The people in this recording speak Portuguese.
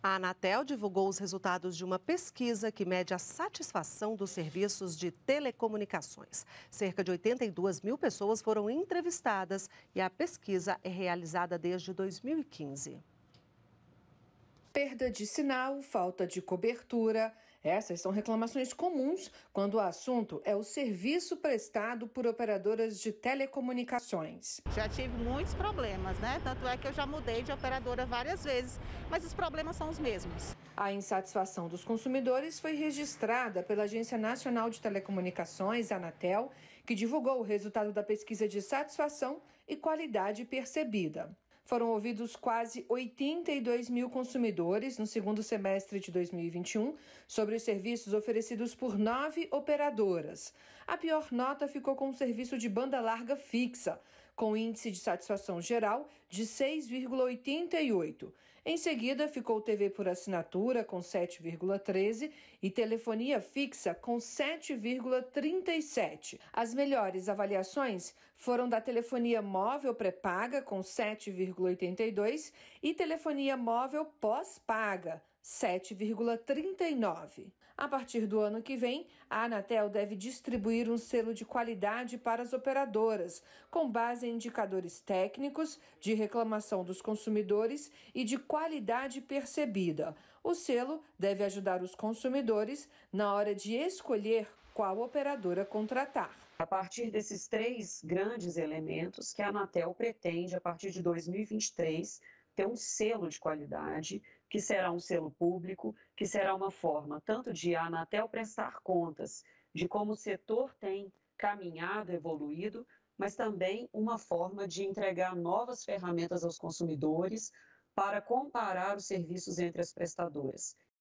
A Anatel divulgou os resultados de uma pesquisa que mede a satisfação dos serviços de telecomunicações. Cerca de 82 mil pessoas foram entrevistadas e a pesquisa é realizada desde 2015. Perda de sinal, falta de cobertura, essas são reclamações comuns quando o assunto é o serviço prestado por operadoras de telecomunicações. Já tive muitos problemas, né? Tanto é que eu já mudei de operadora várias vezes, mas os problemas são os mesmos. A insatisfação dos consumidores foi registrada pela Agência Nacional de Telecomunicações, Anatel, que divulgou o resultado da pesquisa de satisfação e qualidade percebida. Foram ouvidos quase 82 mil consumidores no segundo semestre de 2021 sobre os serviços oferecidos por nove operadoras. A pior nota ficou com o serviço de banda larga fixa, com índice de satisfação geral de 6,88. Em seguida, ficou TV por assinatura com 7,13 e telefonia fixa com 7,37. As melhores avaliações foram da telefonia móvel pré-paga com 7,82 e telefonia móvel pós-paga 7,39. A partir do ano que vem, a Anatel deve distribuir um selo de qualidade para as operadoras, com base em indicadores técnicos, de reclamação dos consumidores e de qualidade percebida. O selo deve ajudar os consumidores na hora de escolher qual operadora contratar. A partir desses três grandes elementos que a Anatel pretende, a partir de 2023, ter um selo de qualidade, que será um selo público, que será uma forma tanto de a Anatel prestar contas de como o setor tem caminhado, evoluído, mas também uma forma de entregar novas ferramentas aos consumidores para comparar os serviços entre as prestadoras.